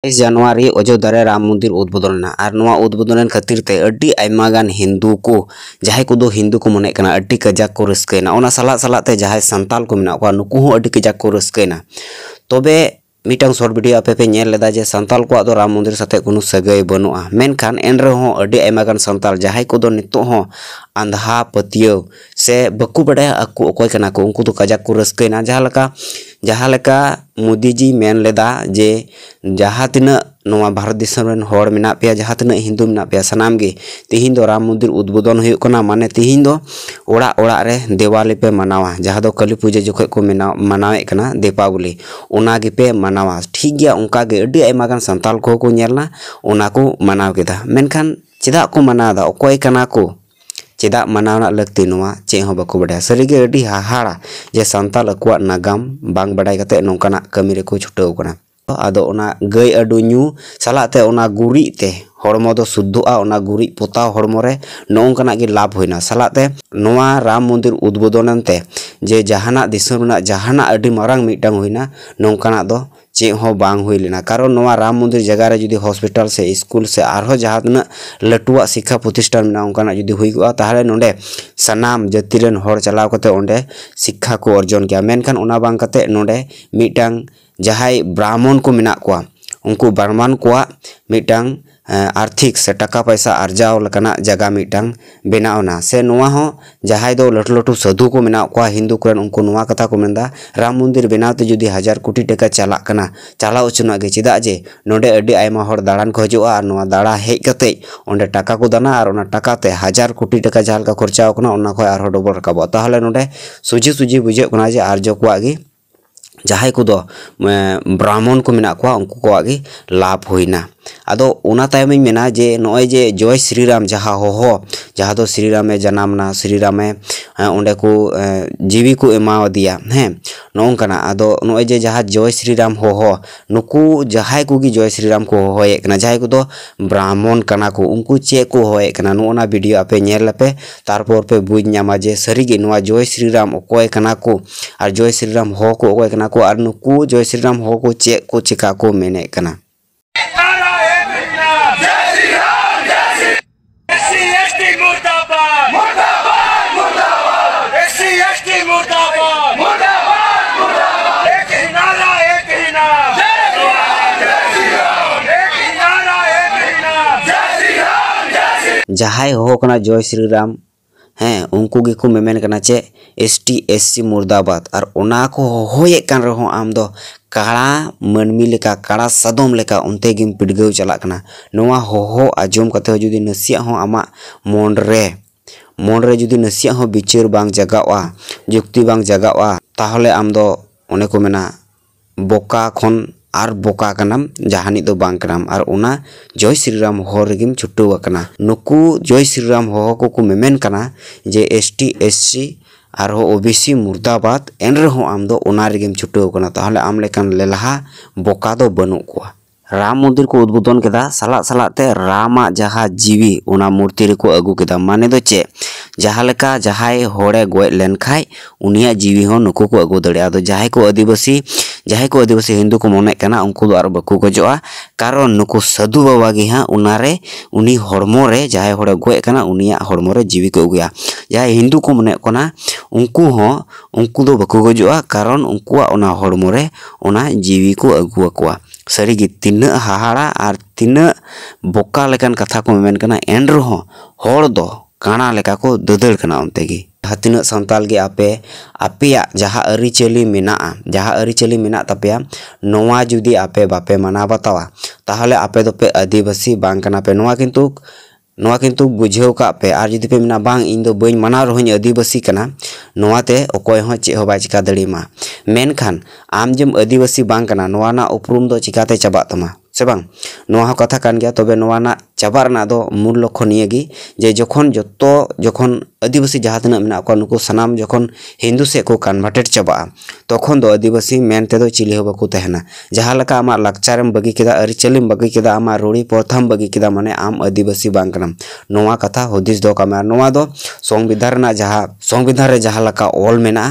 ᱛᱮᱭᱤᱥ ᱡᱟᱱᱩᱣᱟᱨᱤ ᱚᱡᱳᱫᱷᱟᱨᱮ ᱨᱟᱢ ᱢᱚᱱᱫᱤᱨ ᱩᱫᱽᱵᱳᱫᱚᱱ ᱞᱮᱱᱟ ᱟᱨ ᱱᱚᱣᱟ ᱩᱫᱽᱵᱳᱫᱚᱱ ᱠᱷᱟᱹᱛᱤᱨ ᱛᱮ ᱟᱹᱰᱤ ᱟᱭᱢᱟ ᱜᱟᱱ ᱦᱤᱱᱫᱩ ᱠᱚ ᱡᱟᱦᱟᱸᱭ ᱠᱚᱫᱚ ᱦᱤᱱᱫᱩ ᱠᱚ ᱢᱚᱱᱮᱜ ᱠᱟᱱᱟ ᱟᱹᱰᱤ ᱠᱟᱡᱟᱠ ᱠᱚ ᱨᱟᱹᱥᱠᱟᱹᱭᱮᱱᱟ ᱚᱱᱟ ᱥᱟᱞᱟᱜ ᱥᱟᱞᱟᱜ ᱛᱮ ᱡᱟᱦᱟᱸᱭ ᱥᱟᱱᱛᱟᱞ ᱠᱚ ᱢᱮᱱᱟᱜ ᱠᱚᱣᱟ ᱱᱩᱠᱩ ᱦᱚᱸ ᱟᱹᱰᱤ ᱠᱟᱡᱟᱠ ᱠᱚ ᱨᱟᱹᱥᱠᱟᱹᱭᱮᱱᱟ ᱛᱚᱵᱮ ᱢᱤᱫᱴᱟᱝ ᱥᱚᱨᱴ ᱵᱷᱤᱰᱤᱭᱳ ᱟᱯᱮ ᱯᱮ ᱧᱮᱞ ᱞᱮᱫᱟ ᱡᱮ ᱥᱟᱱᱛᱟᱞ ᱠᱚᱣᱟᱜ ᱫᱚ ᱨᱟᱢ ᱢᱚᱱᱫᱤᱨ ᱥᱟᱛᱮ ᱠᱳᱱᱳ ᱥᱟᱹᱜᱟᱹᱭ ᱵᱟᱹᱱᱩᱜᱼᱟ ᱢᱮᱱᱠᱷᱟᱱ ᱮᱱ ᱨᱮᱦᱚᱸ ᱟᱹᱰᱤ ᱟᱭᱢᱟ ᱜᱟᱱ ᱥᱟᱱᱛᱟᱞ ᱡᱟᱦᱟᱸᱭ ᱠᱚᱫᱚ ᱱᱤᱛᱚᱜ ᱦᱚᱸ ᱟᱸᱫᱷᱟ ᱯᱟᱹᱛᱭᱟᱹᱣ ᱥᱮ ᱵᱟᱠᱚ ᱵᱟᱰᱟᱭᱟ ᱟᱠᱚ ᱚᱠᱚᱭ ᱠᱟᱱᱟ ᱠᱚ ᱩᱱᱠᱩ ᱫᱚ ᱠᱟᱡᱟᱠ ᱠᱚ ᱨᱟᱹᱥᱠᱟᱹᱭᱮᱱᱟ ᱡᱟᱦᱟᱸ ᱞᱮᱠᱟ ᱡᱟᱦᱟᱸ ᱞᱮᱠᱟ ᱢᱳᱫᱤᱡᱤ ᱢᱮᱱ ᱞᱮᱫᱟ ᱡᱮ ᱡᱟᱦᱟᱸ ᱛᱤᱱᱟᱹᱜ ᱱᱚᱣᱟ ᱵᱷᱟᱨᱚᱛ ᱫᱤᱥᱚᱢ ᱨᱮᱱ ᱦᱚᱲ ᱢᱮᱱᱟᱜ ᱯᱮᱭᱟ ᱡᱟᱦᱟᱸ ᱛᱤᱱᱟᱹᱜ ᱦᱤᱱᱫᱩ ᱢᱮᱱᱟᱜ ᱯᱮᱭᱟ ᱥᱟᱱᱟᱢ ᱜᱮ ᱛᱤᱦᱤᱧ ᱫᱚ ᱨᱟᱢ ᱢᱚᱱᱫᱤᱨ ᱩᱫᱽᱵᱳᱫᱚᱱ ᱦᱩᱭᱩᱜ ᱠᱟᱱᱟ ᱢᱟᱱᱮ ᱛᱤᱦᱤᱧ ᱫᱚ ᱚᱲᱟᱜ ᱚᱲᱟᱜ ᱨᱮ ᱫᱮᱣᱟᱞᱤ ᱯᱮ ᱢᱟᱱᱟᱣᱟ ᱡᱟᱦᱟᱸ ᱫᱚ ᱠᱟᱹᱞᱤ ᱯᱩᱡᱟᱹ ᱡᱚᱠᱷᱚᱡ ᱠᱚ ᱢᱟᱱᱟᱣᱮᱫ ᱠᱟᱱᱟ ᱫᱤᱯᱟᱵᱚᱞᱤ ᱚᱱᱟ ᱜᱮᱯᱮ ᱢᱟᱱᱟᱣᱟ ᱴᱷᱤᱠ ᱜᱮᱭᱟ ᱚᱱᱠᱟᱜᱮ ᱟᱹᱰᱤ ᱟᱭᱢᱟ ᱜᱟᱱ ᱥᱟᱱᱛᱟᱞ ᱠᱚᱦᱚᱸ ᱠᱚ ᱧᱮᱞ ᱮᱱᱟ ᱚᱱᱟ ᱠᱚ ᱢᱟᱱᱟᱣ ᱠᱮᱫᱟ ᱢᱮᱱᱠᱷᱟᱱ ᱪᱮᱫᱟᱜ ᱠᱚ ᱢᱟᱱᱟᱣᱫᱟ ᱚᱠᱚᱭ ᱠᱟᱱᱟ ᱠᱚ ᱪᱮᱫᱟᱜ ᱢᱟᱱᱟᱣ ᱨᱮᱱᱟᱜ ᱞᱟᱹᱠᱛᱤ ᱱᱚᱣᱟ ᱪᱮᱫ ᱦᱚᱸ ᱵᱟᱠᱚ ᱵᱟᱰᱟᱭᱟ ᱥᱟᱹᱨᱤᱜᱮ ᱟᱹᱰᱤ ᱦᱟᱦᱟᱲᱟ ᱡᱮ ᱥᱟᱱᱛᱟᱞ ᱟᱠᱚᱣᱟᱜ ᱱᱟᱜᱟᱢ ᱵᱟᱝ ᱵᱟᱰᱟᱭ ᱠᱟᱛᱮ ᱱᱚᱝᱠᱟᱱᱟᱜ ᱠᱟᱹᱢᱤ ᱨᱮᱠᱚ ᱪᱷᱩᱴᱟᱹᱣ ᱠᱟᱱᱟ ᱟᱫᱚ ᱚᱱᱟ ᱜᱟᱹᱭ ᱟᱹᱰᱩ ᱧᱩ ᱥᱟᱞᱟᱜ ᱛᱮ ᱚᱱᱟ ᱜᱩᱨᱤᱡ ᱛᱮ ᱦᱚᱲᱢᱚ ᱫᱚ ᱥᱩᱫᱽᱫᱷᱚᱜᱼᱟ ᱚᱱᱟ ᱜᱩᱨᱤᱡ ᱯᱚᱛᱟᱣ ᱦᱚᱲᱢᱚ ᱨᱮ ᱱᱚᱝᱠᱟᱱᱟᱜ ᱜᱮ ᱞᱟᱵᱷ ᱦᱩᱭᱱᱟ ᱥᱟᱞᱟᱜ ᱛᱮ ᱱᱚᱣᱟ ᱨᱟᱢ ᱢᱚᱱᱫᱤᱨ ᱩᱫᱽᱵᱳᱫᱚᱱ ᱛᱮ ᱡᱮ ᱡᱟᱦᱟᱱᱟᱜ ᱫᱤᱥᱚᱢ ᱨᱮᱱᱟᱜ ᱡᱟᱦᱟᱱᱟᱜ ᱟᱹᱰᱤ ᱢᱟᱨᱟᱝ ᱢᱤᱫᱴᱟᱝ ᱦᱩᱭᱱᱟ ᱱᱚᱝᱠᱟᱱᱟᱜ ᱫᱚ ᱪᱮᱫ ᱦᱚᱸ ᱵᱟᱝ ᱦᱩᱭ ᱞᱮᱱᱟ ᱠᱟᱨᱚᱱ ᱱᱚᱣᱟ ᱨᱟᱢ ᱢᱚᱱᱫᱤᱨ ᱡᱟᱭᱜᱟ ᱨᱮ ᱡᱩᱫᱤ ᱦᱚᱥᱯᱤᱴᱟᱞ ᱥᱮ ᱥᱠᱩᱞ ᱥᱮ ᱟᱨᱦᱚᱸ ᱡᱟᱦᱟᱸ ᱛᱤᱱᱟᱹᱜ ᱞᱟᱹᱴᱩᱣᱟᱜ ᱥᱤᱠᱠᱷᱟ ᱯᱨᱚᱛᱤষ্ঠাᱱ ᱢᱮᱱᱟᱜᱼᱟ ᱚᱱᱠᱟᱱᱟᱜ ᱡᱩᱫᱤ ᱦᱩᱭ ᱠᱚᱜᱼᱟ ᱛᱟᱦᱞᱮ ᱱᱚᱰᱮ ᱥᱟᱱᱟᱢ ᱡᱟᱹᱛᱤ ᱨᱮᱱ ᱦᱚᱲ ᱪᱟᱞᱟᱣ ᱠᱟᱛᱮ ᱚᱸᱰᱮ ᱥᱤᱠᱠᱷᱟ ᱠᱚ ᱚᱨᱡᱚᱱ ᱠᱮᱭᱟ ᱢᱮᱱᱠᱷᱟᱱ ᱚᱱᱟ ᱵᱟᱝ ᱠᱟᱛᱮ ᱱᱚᱰᱮ ᱢᱤᱫᱴᱟᱝ ᱡᱟᱦᱟᱸᱭ ᱵᱨᱟᱦᱢᱚᱱ ᱠᱚ ᱢᱮᱱᱟᱜ ᱠᱚᱣᱟ उनको बर्मान को मिटांग आर्थिक से टाका पैसा अर्जाव लकना जगह मिटांग बनावना से नुआ हो जहां दो लटू लटू साधु को मना को हिंदू को उनको नुआ कथा को मेंदा राम मंदिर बनाते जुदी हजार कोटी टका चला कना चला उचना गे चदा जे नोडे अडी दाड़ान को हजो आर नुआ दाड़ा हे कते ओंडे को दाना और टाका टका हजार कोटी टका जहाँ खर्चा ओकना ओना को आर डबल रकाबो ताहले सूझी सुजी बुझे जे आर्जो को जहाँ को ब्राह्मण को मेना उनके लाभ होना अब तायम मेना जे नए जे जय श्रीराम जहाँ होहो जहाँ तो श्रीरामे जनामना श्रीरामे को जीवी को एमादिया हैं नोजे जहाँ जय श्रीराम हह नुक जहाँ को जय श्रीराम को हहयेना जहाँ को ब्राह्मण को उनको चे को हहयेना नोना भिडियो आप पे तरपर पे बुझा जे सारी जय श्रीराम को जय श्रीराम हह को अकोना को नुक जय श्रीराम हह को चे को चेका को मेकना ᱡᱟᱦᱟᱸᱭ ᱦᱚᱦᱚ ᱠᱟᱱᱟ ᱡᱚᱭ ᱥᱨᱤᱨᱟᱢ ᱦᱮᱸ ᱩᱱᱠᱩ ᱜᱮᱠᱚ ᱢᱮᱢᱮᱱ ᱠᱟᱱᱟ ᱪᱮ ᱮᱥ ᱴᱤ ᱮᱥ ᱥᱤ ᱢᱩᱨᱫᱟᱵᱟᱫ ᱟᱨ ᱚᱱᱟ ᱠᱚ ᱦᱚᱦᱚᱭᱮᱫ ᱠᱟᱱ ᱨᱮᱦᱚᱸ ᱟᱢ ᱫᱚ ᱠᱟᱲᱟ ᱢᱟᱹᱱᱢᱤ ᱞᱮᱠᱟ ᱠᱟᱲᱟ ᱥᱟᱫᱚᱢ ᱞᱮᱠᱟ ᱚᱱᱛᱮ ᱜᱮᱢ ᱯᱤᱰᱜᱟᱹᱣ ᱪᱟᱞᱟᱜ ᱠᱟᱱᱟ ᱱᱚᱣᱟ ᱦᱚᱦᱚ ᱟᱸᱡᱚᱢ ᱠᱟᱛᱮ ᱦᱚᱸ ᱡᱩᱫᱤ ᱱᱟᱥᱮᱭᱟᱜ ᱦᱚᱸ ᱟᱢᱟᱜ ᱢᱚᱱ ᱨᱮ ᱢᱚᱱ ᱨᱮ ᱡᱩᱫᱤ ᱱᱟᱥᱮᱭᱟᱜ ᱦᱚᱸ ᱵᱤᱪᱟᱹᱨ ᱵᱟᱝ ᱡᱟᱜᱟᱜᱼᱟ ᱡᱩᱠᱛᱤ ᱵᱟᱝ ᱡᱟᱜᱟᱜᱼᱟ ᱛᱟᱦᱚᱞᱮ ᱟᱢ ᱫᱚ ᱚᱱᱮ ᱠᱚ ᱢᱮᱱᱟ ᱵᱚᱠᱟ ᱠᱷᱚᱱ और बोका कनम जहानी तो बांग जय श्रीराम हो रगिम छुट्टू वकना नुकु जय श्रीराम हमें को एस टी कना जे एसटी एससी आर हो ओबीसी मुर्दाबाद एन रे हो आम दो उना रगिम छुट्टू आम लेकन लेलहा बोका दो बनू को राम मंदिर को उद्बोधन केदा सला सला ते रामा जहा जीवी उना मूर्ति रे को अगु केदा माने दो चे जहा लका जहाय होड़े गोय लेनखाय उनिया जीवी हो नुकु को अगू दड़े आ को आदिवासी ᱡᱟᱦᱟᱸᱭ ᱠᱚ ᱟᱹᱫᱤᱵᱟᱹᱥᱤ ᱦᱤᱱᱫᱩ ᱠᱚ ᱢᱚᱱᱮᱜ ᱠᱟᱱᱟ ᱩᱱᱠᱩ ᱫᱚ ᱟᱨ ᱵᱟᱠᱚ ᱜᱚᱡᱚᱜᱼᱟ ᱠᱟᱨᱚᱱ ᱱᱩᱠᱩ ᱥᱟᱹᱫᱷᱩ ᱵᱟᱵᱟ ᱜᱮ ᱦᱟᱸᱜ ᱚᱱᱟᱨᱮ ᱩᱱᱤ ᱦᱚᱲᱢᱚ ᱨᱮ ᱡᱟᱦᱟᱸᱭ ᱦᱚᱲᱮ ᱜᱚᱡ ᱠᱟᱱᱟ ᱩᱱᱤᱭᱟᱜ ᱦᱚᱲᱢᱚ ᱨᱮ ᱡᱤᱣᱤ ᱠᱚ ᱟᱹᱜᱩᱭᱟ ᱡᱟᱦᱟᱸᱭ ᱦᱤᱱᱫᱩ ᱠᱚ ᱢᱚᱱᱮᱜ ᱠᱟᱱᱟ ᱩᱱᱠᱩ ᱦᱚᱸ ᱩᱱᱠᱩ ᱫᱚ ᱵᱟᱠᱚ ᱜᱚᱡᱚᱜᱼᱟ ᱠᱟᱨᱚᱱ ᱩᱱᱠᱩᱣᱟᱜ ᱚᱱᱟ ᱦᱚᱲᱢᱚ ᱨᱮ ᱚᱱᱟ ᱡᱤᱣᱤ ᱠᱚ ᱟᱹᱜᱩᱣᱟᱠᱚᱣᱟ ᱥᱟᱹᱨᱤᱜᱮ ᱛᱤᱱᱟᱹᱜ ᱦᱟᱦᱟᱲᱟ ᱟᱨ ᱛᱤᱱᱟᱹᱜ ᱵᱚᱠᱟ ᱞᱮᱠᱟᱱ ᱠᱟᱛᱷᱟ ᱠᱚ ᱢᱮᱱ ᱠᱟᱱᱟ ᱮᱱ ᱨᱮᱦᱚᱸ ᱦᱚᱲ ᱫᱚ ᱠᱟᱬᱟ ᱞᱮᱠᱟ ᱠᱚ ᱫᱟᱹᱫᱟᱹᱲ ᱠᱟᱱᱟ ᱚᱱᱛᱮ ᱜᱮ ᱡᱟᱦᱟᱸ ᱛᱤᱱᱟᱹᱜ ᱥᱟᱱᱛᱟᱞ ᱜᱮ ᱟᱯᱮ ᱟᱯᱮᱭᱟᱜ ᱡᱟᱦᱟᱸ ᱟᱹᱨᱤᱪᱟᱹᱞᱤ ᱢᱮᱱᱟᱜᱼᱟ ᱡᱟᱦᱟᱸ ᱟᱹᱨᱤᱪᱟᱹᱞᱤ ᱢᱮᱱᱟᱜ ᱛᱟᱯᱮᱭᱟ ᱱᱚᱣᱟ ᱡᱩᱫᱤ ᱟᱯᱮ ᱵᱟᱯᱮ ᱢᱟᱱᱟᱣ ᱵᱟᱛᱟᱣᱟ ᱛᱟᱦᱚᱞᱮ ᱟᱯᱮ ᱫᱚᱯᱮ ᱟᱹᱫᱤᱵᱟᱹᱥᱤ ᱵᱟᱝ ᱠᱟᱱᱟ ᱯᱮ ᱱᱚᱣᱟ ᱠᱤᱱᱛᱩ ᱱᱚᱣᱟ ᱠᱤᱱᱛᱩ ᱵᱩᱡᱷᱟᱹᱣ ᱠᱟᱜ ᱯᱮ ᱟᱨ ᱡᱩᱫᱤ ᱯᱮ ᱢᱮᱱᱟ ᱵᱟᱝ ᱤᱧ ᱫᱚ ᱵᱟᱹᱧ ᱢᱟᱱᱟᱣ ᱨᱮᱦᱚᱸᱧ ᱟᱹᱫᱤᱵᱟᱹᱥᱤ ᱠᱟᱱᱟ ᱱᱚᱣᱟᱛᱮ ᱚᱠᱚᱭ ᱦᱚᱸ ᱪᱮᱫ ᱦᱚᱸ ᱵᱟᱭ ᱪᱤᱠᱟ ᱫᱟᱲᱮᱭᱟᱢᱟ ᱢᱮᱱᱠᱷᱟᱱ ᱟᱢ ᱡᱮᱢ ᱟᱹᱫᱤᱵᱟᱹᱥᱤ ᱵᱟᱝ ᱠᱟᱱᱟ ᱱᱚᱣᱟ ᱨᱮᱱᱟᱜ ᱩᱯᱨᱩᱢ ᱫᱚ ᱪᱤᱠᱟᱛᱮ ᱪᱟᱵᱟᱜ ᱛᱟᱢᱟ ᱥᱮ ᱵᱟᱝ ᱱᱚᱣᱟ ᱦᱚᱸ ᱠᱟᱛᱷᱟ ᱠᱟᱱ ᱜᱮᱭᱟ ᱛᱚᱵᱮ ᱱᱚᱣᱟ ᱨᱮᱱᱟᱜ चाबा मूल लक्ष्य नहीं जख जो जो आदिवासी जहाँ तक नुक सामान जो हिंदू से को कनभार्टेड चाबा तक तो आदिवासी मनते चिली हो बाना जहाँ आम लाचारेम बगी के आरचालीम बगी के आम रूढ़ी पर्थम बगी के मानने आम आदिवासी बाना कथा हदीस दौका संविधान जहाँ संविधान जहाँ ऑल मेना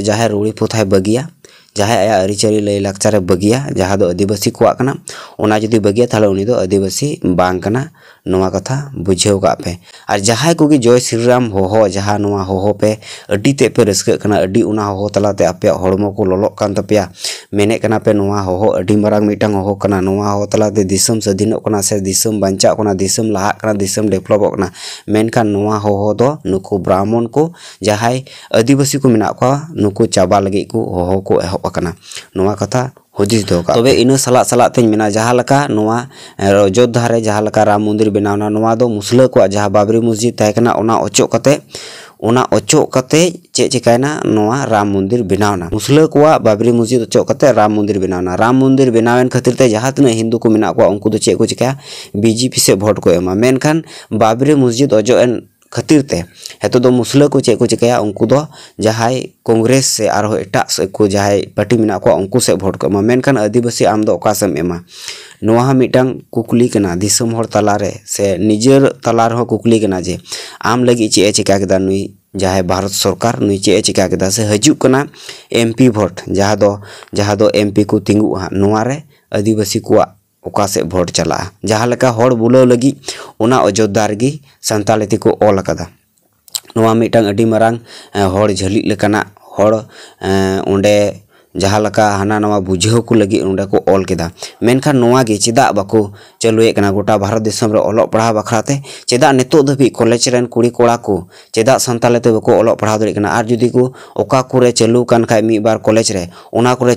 जहाँ रूढ़ी पोथा बगिया ᱡᱟᱦᱟᱸᱭ ᱟᱭᱟᱜ ᱟᱹᱨᱤᱪᱟᱹᱞᱤ ᱞᱟᱹᱭ ᱞᱟᱠᱪᱟᱨᱮ ᱵᱟᱹᱜᱤᱭᱟ ᱡᱟᱦᱟᱸ ᱫᱚ ᱟᱹᱫᱤᱵᱟᱹᱥᱤ ᱠᱚᱣᱟᱜ ᱠᱟᱱᱟ ᱚᱱᱟ ᱡᱩᱫᱤ ᱵᱟᱹᱜᱤᱭᱟ ᱛᱟᱦᱚᱞᱮ ᱩᱱᱤ ᱫᱚ ᱟᱹᱫᱤᱵᱟᱹᱥᱤ ᱵᱟᱝ ᱠᱟᱱᱟ नवा कथा पे और जहां को जय श्रीराम हहो जहाँ हहोपे अटीतेद पे रहा हहो तलाते आप को ललोपे मेकना पे हहो अट हहोना हहो तलाते स्वाधीन से बचा लहाम डेवलपना मनखान हहो तो नुक ब्राह्मण को जहां आदिवासी को मेरा नुक चाबा लगे को हहो को एहबा कथा तब इन सला सलाते जहाँ अयोध्या जहाँ राम मंदिर बनाना मुसल को जहाँ बाबरी मस्जिद तेना अचोकते अचोकते चे चिकायना राम मंदिर बनाना मुसल को बाबरी मस्जिद अचोकते राम मंदिर बनावना राम मंदिर बनाव खातिर जहाँ तना हिंदू को मे उनको चेक को चेक बीजेपी से भोट को बाबरी मस्जिद अजोन खातिरते हेतु तो मुसलो को चेक को चेकाय जहाँ कॉग्रेस से एट को जहाँ पार्टी मे उनको सब भोट को मेखान आदिवासी आम से एमा नाटा कुकली दिसम तलारे से निजर तला कुकली जे आम लगी चे चेका नुई जहाँ भारत सरकार नु चे चेका से हजूकना एम पी भोट जहाँ दो, जहाँ दो एम पी को तीगू हाँ नारे आदिवासी को ᱚᱠᱟᱥᱮᱫ ᱵᱷᱳᱴ ᱪᱟᱞᱟᱜᱼᱟ ᱡᱟᱦᱟᱸ ᱞᱮᱠᱟ ᱦᱚᱲ ᱵᱩᱞᱟᱹᱣ ᱞᱟᱹᱜᱤᱫ ᱚᱱᱟ ᱚᱡᱳᱫᱽᱫᱷᱟ ᱨᱮᱜᱮ ᱥᱟᱱᱛᱟᱞᱤ ᱛᱮᱠᱚ ᱚᱞ ᱟᱠᱟᱫᱟ ᱱᱚᱣᱟ ᱢᱤᱫᱴᱟᱝ ᱟᱹᱰᱤ ᱢᱟᱨᱟᱝ ᱦᱚᱲ ᱡᱷᱟᱹᱞᱤᱜ ᱞᱮᱠᱟᱱᱟᱜ ᱦᱚᱲ ᱚᱸᱰᱮ जहाँ हाना बुझे को लगे ना को ऑल के मेखाना चेदा बाको चालूक गोटा भारत दिसम ओलग पढ़ा बखड़ाते चेदा नित दबी कलेज कुड़ी कड़ा को चेदा सानी बाको ओलग पढ़ा दिन और जुदी को चालू कान बार कलेज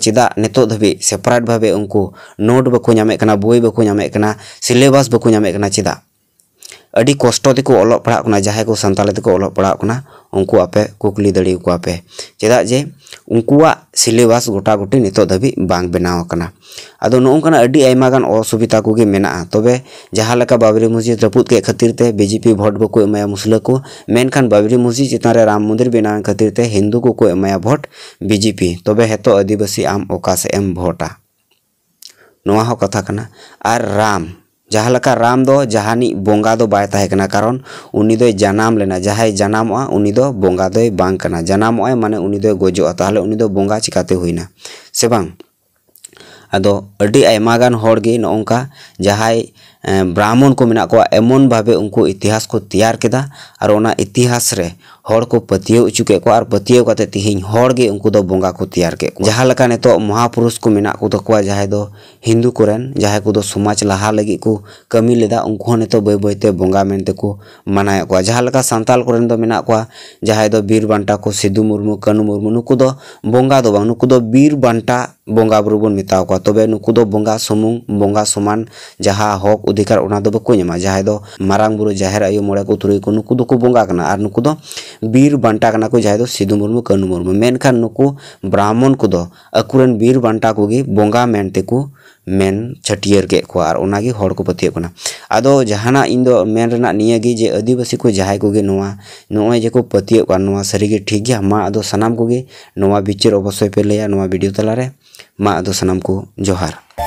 चेदा नित दबी सेपारेट भावे उनको नोट बाको बी बाको सिलेबास बाको चेदा अभी कष्ट तेको ओलोग पढ़ा जहाँ को संताली तक ओलोग पढ़ा कुना उनको आपे कुकली दड़ी को आपे चेदा जे उनकुआ सिलेबास गोटा गोटी नित धबी बांग बनाव कना अदो असुविधा को तब जहाँ तबे बाबरी मस्जिद रपूद के खातिर ते बीजेपी भोट बको एमाया मुसला को मेखान बाबरी मस्जिद चितान राम मंदिर बनावे खातिर ते हिंदू को को एमाया भोट बीजेपी तब हेत आदिवासी आम ओका से एम भोटा नवा कथा कना आर राम ᱡᱟᱦᱟᱸ ᱞᱮᱠᱟ ᱨᱟᱢ ᱫᱚ ᱡᱟᱦᱟᱱᱤᱡ ᱵᱚᱸᱜᱟ ᱫᱚ ᱵᱟᱭ ᱛᱟᱦᱮᱸ ᱠᱟᱱᱟ ᱠᱟᱨᱚᱱ ᱩᱱᱤ ᱫᱚᱭ ᱡᱟᱱᱟᱢ ᱞᱮᱱᱟ ᱡᱟᱦᱟᱸᱭ ᱡᱟᱱᱟᱢᱚᱜᱼᱟ ᱩᱱᱤ ᱫᱚ ᱵᱚᱸᱜᱟ ᱫᱚᱭ ᱵᱟᱝ ᱠᱟᱱᱟ ᱡᱟᱱᱟᱢᱚᱜᱼᱟᱭ ᱢᱟᱱᱮ ᱩᱱᱤ ᱫᱚᱭ ᱜᱚᱡᱚᱜᱼᱟ ᱛᱟᱦᱚᱞᱮ ᱩᱱᱤ ᱫᱚ ᱵᱚᱸᱜᱟ ᱪᱤᱠᱟᱹᱛᱮ ᱦᱩᱭᱱᱟ ᱥᱮ ᱵᱟᱝ अदी नौका जहाँ ब्राह्मण को मना एम भाव उनको इतिहास को तैयार के और इतिहास रे को पतियो चुके और पतियो करते तीन हड़गे उनको बंगा को तैयार के जहाँ नित महापुरुष को मना जहाँ दो हिंदू को जहाँ को समाज लहा लगे को कमी लेदा उनको नित बैते बंगा मनते मनाए को जहाँ सानाल को मना को जहाँ बीर बंटा को सिद्धू मुरमु कानू मुरमु नुक बंगा तो बीर बंटा बंगा बुरु बनता को तब नुको बंगा समू बंगा समान जहाँ हक अधिकार जहाँ दो मांग बुरु जहर आयो मे तुरुक नुको को बंगा नुको बीर बंटा करना को जहाँ सिदू मुरमु कानू मुरमु मेखान नुक ब्राह्मण कोकूर बीर बंटा को बंगा मनते मेन छटियर के कोई को को जहाँ इन नियेगी जे आदिवासी को जहाँ को नोए जो पतियो सारी ठीक है माँ सामना को बिचर अवश्य पे लिया भिडियो तलाारे माँ अदो सनम को जोहार